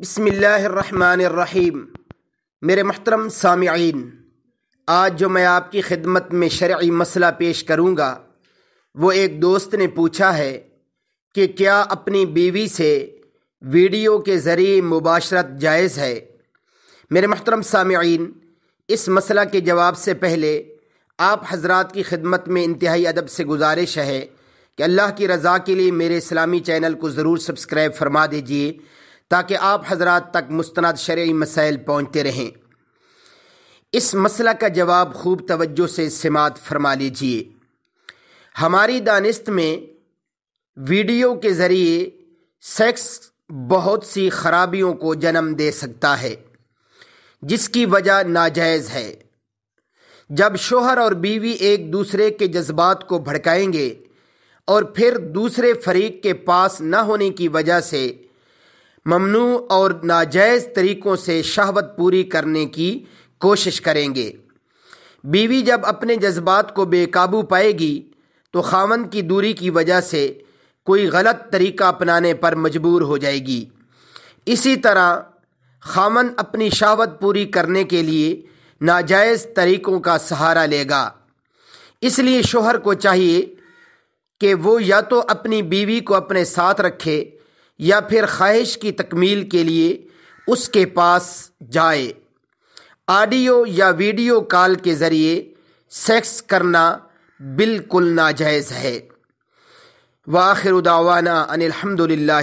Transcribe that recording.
बसमीम मेरे मोहतरम सामीन आज जो मैं आपकी खिदमत में शर्य मसला पेश करूँगा वो एक दोस्त ने पूछा है कि क्या अपनी बीवी से वीडियो के ज़रिए मुबाशरत जायज़ है मेरे मोहतरम सामीन इस मसला के जवाब से पहले आप हजरात की खिदमत में इंतहाई अदब से गुजारिश है कि अल्लाह की रज़ा के लिए मेरे इस्लामी चैनल को ज़रूर सब्सक्राइब फरमा दीजिए ताकि आप हजरात तक मुस्ंद शर्य मसाइल पहुँचते रहें इस मसला का जवाब खूब तवज्जो से समात फरमा लीजिए हमारी दानिस्त में वीडियो के ज़रिए सेक्स बहुत सी खराबियों को जन्म दे सकता है जिसकी वजह नाजायज़ है जब शोहर और बीवी एक दूसरे के जज्बात को भड़काएंगे और फिर दूसरे फरीक के पास न होने की वजह से ममनू और नाजायज़ तरीक़ों से शहवत पूरी करने की कोशिश करेंगे बीवी जब अपने जज्बात को बेकाबू पाएगी तो खावन की दूरी की वजह से कोई गलत तरीका अपनाने पर मजबूर हो जाएगी इसी तरह खामन अपनी शावत पूरी करने के लिए नाजायज़ तरीक़ों का सहारा लेगा इसलिए शोहर को चाहिए कि वो या तो अपनी बीवी को अपने साथ रखे या फिर ख्वाहिश की तकमील के लिए उसके पास जाए ऑडियो या वीडियो कॉल के ज़रिए सेक्स करना बिल्कुल नाजायज़ है वाखिर उदावाना अनिलहमदिल्ला